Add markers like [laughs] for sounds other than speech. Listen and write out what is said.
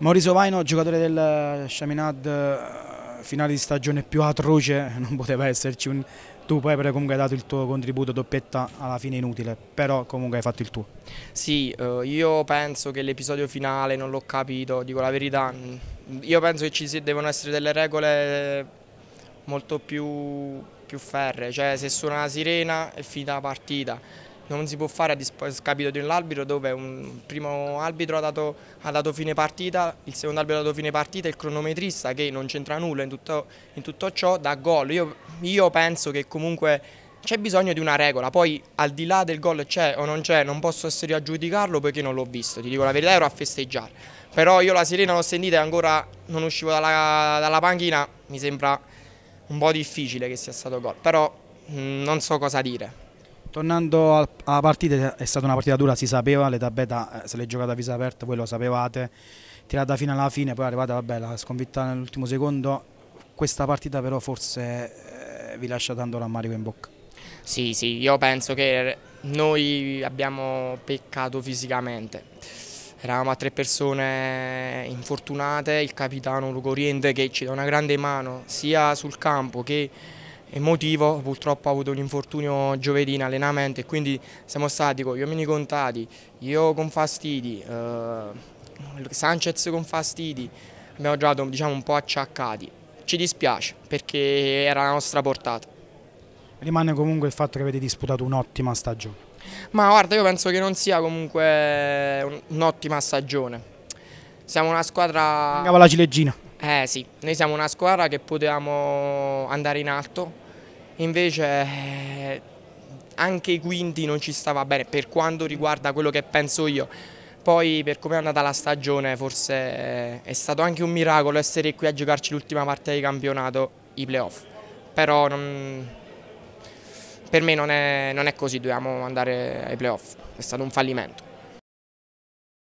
Maurizio Vaino, giocatore del eh, Chaminade, eh, finale di stagione più atroce, [laughs] non poteva esserci. Un... Tu poi però comunque hai dato il tuo contributo doppietta alla fine inutile, però comunque hai fatto il tuo. Sì, eh, io penso che l'episodio finale non l'ho capito, dico la verità. Mm, io penso che ci devono essere delle regole molto più, più ferre, cioè se suona la sirena è finita la partita non si può fare a scapito arbitro dove un primo arbitro ha dato, ha dato, fine partita, il secondo arbitro ha dato fine partita, il cronometrista che non c'entra nulla in tutto, in tutto, ciò dà gol. Io, io penso che comunque c'è bisogno di una regola, poi al di là del gol c'è o non c'è, non posso essere a giudicarlo perché non l'ho visto, ti dico la verità ero a festeggiare, però io la sirena l'ho sentita e ancora non uscivo dalla, dalla panchina, mi sembra un po' difficile che sia stato gol, però mh, mm, non so cosa dire. Tornando alla partita, è stata una partita dura, si sapeva, l'età beta eh, se l'è giocata a viso aperto, voi lo sapevate, tirata fino alla fine, poi è arrivata vabbè, la sconfitta nell'ultimo secondo, questa partita però forse eh, vi lascia tanto rammarico in bocca. Sì, sì, io penso che noi abbiamo peccato fisicamente, eravamo a tre persone infortunate, il capitano Luco Oriente che ci dà una grande mano sia sul campo che emotivo, purtroppo ho avuto un infortunio giovedì in allenamento e quindi siamo stati con gli uomini contati, io con fastidi, eh, Sanchez con fastidi, abbiamo giocato diciamo, un po' acciaccati, ci dispiace perché era la nostra portata. Rimane comunque il fatto che avete disputato un'ottima stagione. Ma guarda, io penso che non sia comunque un'ottima stagione. Siamo una squadra... Mancava la ciliegina. Eh sì, noi siamo una squadra che potevamo andare in alto, invece eh, anche i quinti non ci stava bene per quanto riguarda quello che penso io. Poi per come è andata la stagione forse eh, è stato anche un miracolo essere qui a giocarci l'ultima parte di campionato, i playoff. Però non, per me non è, non è così, dobbiamo andare ai playoff, è stato un fallimento.